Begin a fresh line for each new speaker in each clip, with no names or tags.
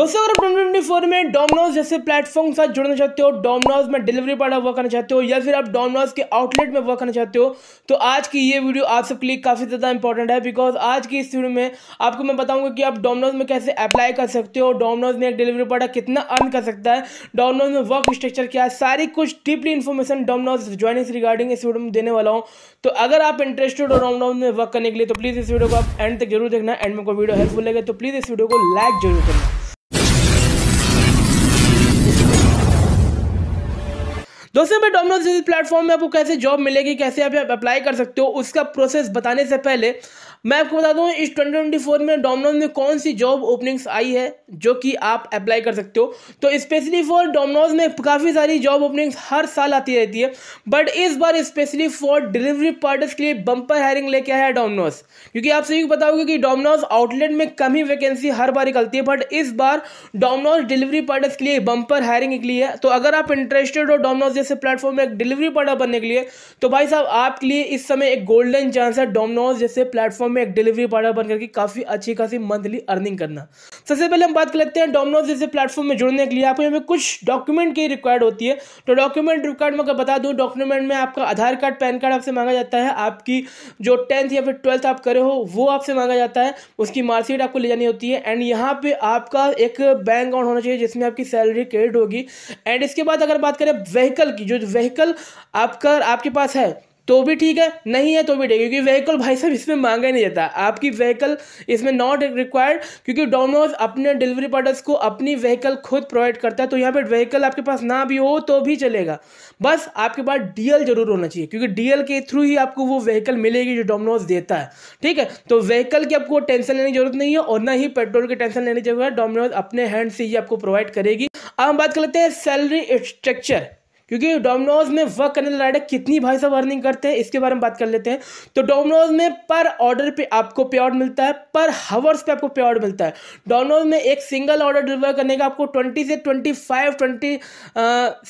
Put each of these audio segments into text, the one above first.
दोस्तों अगर आप ट्वेंटी फोर में डोमिनोज जैसे प्लेटफॉर्म के साथ जुड़ना चाहते हो डोमिनोज में डिलीवरी पार्टनर वर्क करना चाहते हो या फिर आप डोमिनोज के आउटलेट में वर्क करना चाहते हो तो आज की ये वीडियो आप सबके लिए काफ़ी ज़्यादा इंपॉर्टेंट है बिकॉज आज की इस वीडियो में आपको मैं बताऊंगा कि आप डोमिनोज में कैसे अप्लाई कर सकते हो डोमिनोज में एक डिलीवरी पार्टनर कितना अर्न कर सकता है डोमिनोज में वर्क स्ट्रक्चर क्या है सारी कुछ deeply information Domino's joining regarding इस वीडियो में देने वाला हूँ तो अगर आप इंटरेस्टेड हो डोमिनोज में वर्क करने के लिए तो प्लीज़ इस वीडियो को आप एंड तक जरूर देखना एंड में कोई वीडियो हेल्पफुल लगे तो प्लीज़ इस वीडियो को लाइक जरूर करना दोस्तों मैं डोमिनोज प्लेटफॉर्म में आपको कैसे जॉब मिलेगी कैसे आप अप्लाई कर सकते हो उसका प्रोसेस बताने से पहले मैं आपको बता दूं इस 2024 में डोमिनोज में कौन सी जॉब ओपनिंग्स आई है जो कि आप अप्लाई कर सकते हो तो स्पेशली फॉर डोमिनोज में काफ़ी सारी जॉब ओपनिंग्स हर साल आती रहती है बट इस बार स्पेशली फॉर डिलीवरी पार्टर्स के लिए बम्पर हायरिंग लेके आया है डोमिनोज क्योंकि आप सभी को पता होगा कि डोमिनोज आउटलेट में कम ही वैकेंसी हर बार निकलती है बट इस बार डोमिनोज डिलीवरी पार्टर्स के लिए बम्पर हायरिंग निकली है तो अगर आप इंटरेस्टेड हो डोमिनोज जैसे प्लेटफॉर्म में एक डिलीवरी पार्टनर बनने के लिए तो भाई साहब आपके लिए इस समय एक गोल्डन चांस है डोमिनोज जैसे प्लेटफॉर्म में एक डिलीवरी पार्टनर बनकर के काफ़ी अच्छी खासी मंथली अर्निंग करना सबसे पहले हम बात कर लेते हैं डोमिनोज जैसे प्लेटफॉर्म में जुड़ने के लिए आपको यहाँ पे कुछ डॉक्यूमेंट की रिक्वायर्ड होती है तो डॉक्यूमेंट रिक्वायर्ड मैं बता दूँ डॉक्यूमेंट में आपका आधार कार्ड पैन कार्ड आपसे मांगा जाता है आपकी जो टेंथ या फिर ट्वेल्थ आप करे हो वो आपसे मांगा जाता है उसकी मार्कशीट आपको ले जानी होती है एंड यहाँ पे आपका एक बैंक अकाउंट होना चाहिए जिसमें आपकी सैलरी क्रेडिट होगी एंड इसके बाद अगर बात करें व्हीकल की जो व्हीकल आपका आपके पास है तो भी ठीक है नहीं है तो भी ठीक है क्योंकि व्हीकल भाई साहब इसमें मांगा ही नहीं जाता आपकी व्हीकल इसमें नॉट रिक्वायर्ड क्योंकि डोमिनोज अपने डिलीवरी पार्टनर्स को अपनी व्हीकल खुद प्रोवाइड करता है तो यहाँ पर व्हीकल आपके पास ना भी हो तो भी चलेगा बस आपके पास डीएल जरूर होना चाहिए क्योंकि डीएल के थ्रू ही आपको वो व्हीकल मिलेगी जो डोमिनोज देता है ठीक है तो व्हीकल की आपको टेंशन लेने की जरूरत नहीं है और ना ही पेट्रोल की टेंशन लेने की जरूरत है डोमिनोज अपने हैंड से ही आपको प्रोवाइड करेगी अब हम बात कर लेते हैं सैलरी स्ट्रक्चर क्योंकि डोमिनोज में वर्क करने वाले राइडर कितनी भाई साहब अर्निंग करते हैं इसके बारे में बात कर लेते हैं तो डोमिनोज में पर ऑर्डर पे आपको पे आउट मिलता है पर हावर्स पे आपको पे आउट मिलता है डोमिनोज में एक सिंगल ऑर्डर डिलीवर करने का आपको ट्वेंटी से twenty five twenty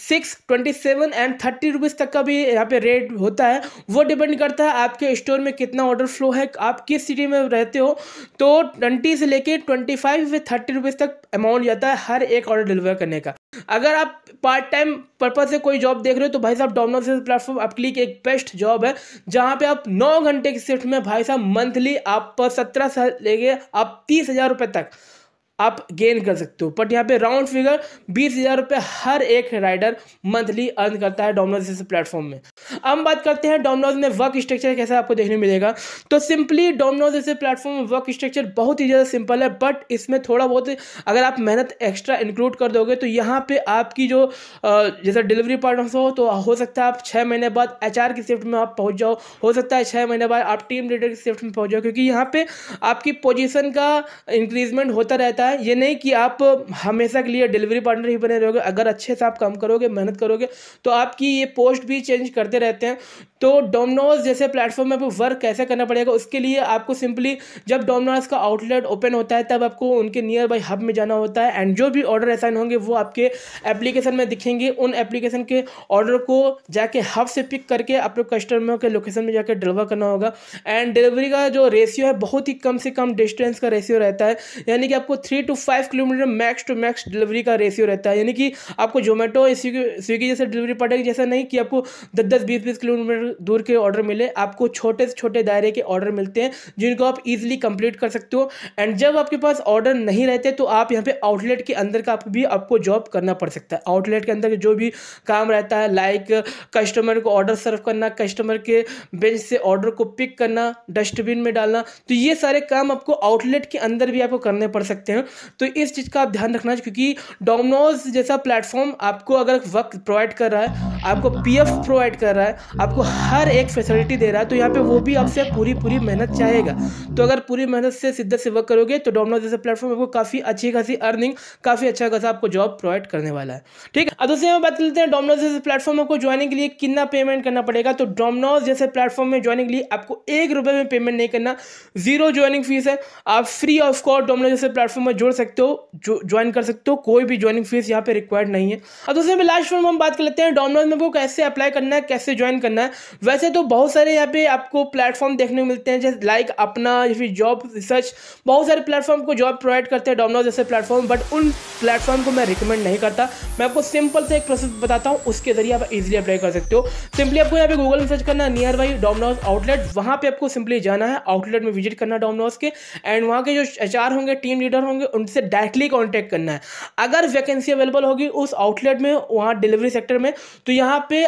six twenty seven and thirty rupees तक का भी यहाँ पे रेट होता है वो डिपेंड करता है आपके स्टोर में कितना ऑर्डर फ्लो है आप किस सिटी में रहते हो तो ट्वेंटी से लेके ट्वेंटी फाइव से थर्टी रुपीज़ तक अमाउंट जाता है हर एक ऑर्डर डिलीवर करने का अगर आप पार्ट टाइम पर्पज से कोई जॉब देख रहे हो तो भाई साहब डोमिनोज प्लेटफॉर्म लिए एक बेस्ट जॉब है जहां पे आप 9 घंटे की शिफ्ट में भाई साहब मंथली आप सत्रह साल लेके आप तीस हज़ार रुपये तक आप गेन कर सकते हो बट यहाँ पे राउंड फिगर बीस हज़ार रुपये हर एक राइडर मंथली अर्न करता है डोमिनोज प्लेटफॉर्म में हम बात करते हैं डोमिनोज में वर्क स्ट्रक्चर कैसा आपको देखने मिलेगा तो सिंपली डोमिनोज जैसे प्लेटफॉर्म में वर्क स्ट्रक्चर बहुत ही ज़्यादा सिंपल है बट इसमें थोड़ा बहुत अगर आप मेहनत एक्स्ट्रा इंक्लूड कर दोगे तो यहाँ पे आपकी जो जैसा डिलीवरी पार्टनर्स हो तो हो सकता है आप छः महीने बाद एच की शिफ्ट में आप पहुँच जाओ हो सकता है छः महीने बाद आप टीम लीडर की शिफ्ट में पहुँच जाओ क्योंकि यहाँ पर आपकी पोजिशन का इंक्रीजमेंट होता रहता है ये नहीं कि आप हमेशा के लिए डिलीवरी पार्टनर ही बने रहोगे अगर अच्छे से आप काम करोगे मेहनत करोगे तो आपकी ये पोस्ट भी चेंज कर करते रहते हैं तो डोमिनोज जैसे प्लेटफॉर्म में आपको वर्क कैसे करना पड़ेगा उसके लिए आपको सिंपली जब डोमिनोज का आउटलेट ओपन होता है तब आपको उनके नियर बाई हब में जाना होता है एंड जो भी ऑर्डर असाइन होंगे वो आपके एप्लीकेशन में दिखेंगे उन एप्लीकेशन के ऑर्डर को जाके हब से पिक करके अपने कस्टमर के लोकेशन में जाकर डिलीवर करना होगा एंड डिलीवरी का जो रेशियो है बहुत ही कम से कम डिस्टेंस का रेशियो रहता है यानी कि आपको three to five kilometre max to max delivery का रेशियो रहता है यानी कि आपको जोमेटो स्विगी जैसे डिलीवरी पड़ेगी जैसा नहीं कि आपको दस दस बीस बीस किलोमीटर दूर के ऑर्डर मिले आपको छोटे से छोटे दायरे के ऑर्डर मिलते हैं जिनको आप इजिली कंप्लीट कर सकते हो एंड जब आपके पास ऑर्डर नहीं रहते तो आप यहाँ पे आउटलेट के अंदर का भी आपको जॉब करना पड़ सकता है आउटलेट के अंदर जो भी काम रहता है लाइक कस्टमर को ऑर्डर सर्व करना कस्टमर के बेंच से ऑर्डर को पिक करना डस्टबिन में डालना तो ये सारे काम आपको आउटलेट के अंदर भी आपको करने पड़ सकते हैं तो इस चीज़ का आप ध्यान रखना क्योंकि डोमिनोज जैसा प्लेटफॉर्म आपको अगर वक्त प्रोवाइड कर रहा है आपको पीएफ प्रोवाइड कर रहा है आपको हर एक फैसिलिटी दे रहा है तो यहाँ पे वो भी आपसे पूरी पूरी मेहनत चाहेगा तो अगर पूरी मेहनत से सिद्धत से वर्क करोगे तो डोमिनोज जैसे प्लेटफॉर्म आपको काफ़ी अच्छी खासी अर्निंग काफ़ी अच्छा खासा आपको जॉब प्रोवाइड करने वाला है ठीक है अब दोस्तों बात करते हैं डोमिनोज जैसे प्लेटफॉर्म आपको ज्वाइनिंग के लिए कितना पेमेंट करना पड़ेगा तो डोमिनोज जैसे प्लेटफॉर्म में ज्वाइनिंग के लिए आपको एक रुपये में पेमेंट नहीं करना जीरो ज्वाइनिंग फीस है आप फ्री ऑफ कॉस्ट डोमिनोज जैसे प्लेटफॉर्म में जोड़ सकते हो ज्वाइन कर सकते हो कोई भी ज्वाइनिंग फीस यहाँ पे रिक्वायर्ड नहीं है अब दोस्तों लास्ट फॉर्म हम बात कर लेते हैं डोमिनोज में वो कैसे अप्लाई करना है कैसे ज्वाइन करना है वैसे तो बहुत सारे यहाँ पे आपको प्लेटफॉर्म देखने को मिलते हैं जैसे लाइक अपना या फिर जॉब रिसर्च बहुत सारे प्लेटफॉर्म को जॉब प्रोवाइड करते हैं डोमिनोज जैसे प्लेटफॉर्म बट उन प्लेटफॉर्म को मैं रिकमेंड नहीं करता मैं आपको सिंपल से एक प्रोसेस बताता हूँ उसके जरिए आप इजिली अप्लाई कर सकते हो सिंपली आपको यहाँ पे गूगल में सर्च करना नियर बाई डोमिनोज आउटलेट वहाँ पर आपको सिंपली जाना है आउटलेट में विजिट करना डोमिनोज के एंड वहाँ के जो एच होंगे टीम लीडर होंगे उनसे डायरेक्टली कॉन्टैक्ट करना है अगर वैकेंसी अवेलेबल होगी उस आउटलेट में वहाँ डिलीवरी सेक्टर में तो यहाँ पे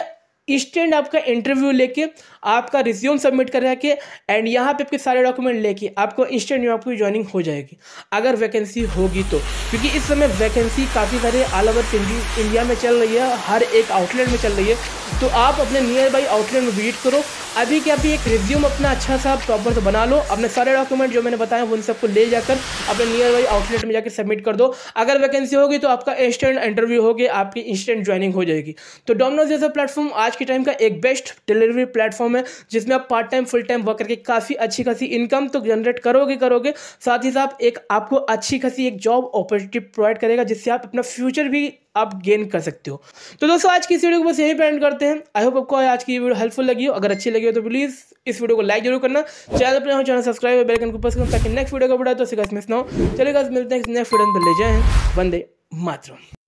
स्टैंड आपका इंटरव्यू लेके आपका रिज्यूम सबमिट करा के एंड यहाँ पे आपके सारे डॉक्यूमेंट लेके आपको इंस्टेंट में आपकी ज्वाइनिंग हो जाएगी अगर वैकेंसी होगी तो क्योंकि इस समय वैकेंसी काफ़ी सारे ऑल ओवर इंडिया में चल रही है हर एक आउटलेट में चल रही है तो आप अपने नियर बाई आउटलेट में विजिट करो अभी क्या भी एक रिज्यूम अपना अच्छा सा प्रॉपर से बना लो अपने सारे डॉक्यूमेंट जो मैंने बताया उन सबको ले जाकर अपने नियर बाई आउटलेट में जाकर सबमिट कर दो अगर वैकेंसी होगी तो आपका इंस्टेंट इंटरव्यू होगी आपकी इंस्टेंट ज्वाइनिंग हो जाएगी तो डोमिनोज जैसा प्लेटफॉर्म आज आज के टाइम का एक बेस्ट डिलीवरी प्लेटफॉर्म है जिसमें आप part time full time work करके काफ़ी अच्छी खासी इनकम तो जनरेट करोगे करोगे साथ ही साथ एक आपको अच्छी खासी एक जॉब अपॉर्चुनिटी प्रोवाइड करेगा जिससे आप अपना फ्यूचर भी आप गेन कर सकते हो तो दोस्तों आज की इस वीडियो को बस यही पर करते हैं आई होप आपको आज की वीडियो हेल्पफुल लगी हो अगर अच्छी लगी हो तो प्लीज़ इस वीडियो को लाइक जरूर करना चैनल पर हो चैनल सब्सक्राइब और बेलकन को प्रेस करना ताकि नेक्स्ट वीडियो का बढ़ा तो सिक्स मिस ना हो चलेगा मिलते हैं नेक्स्ट वीडियो पर ले जाए वंदे मातरम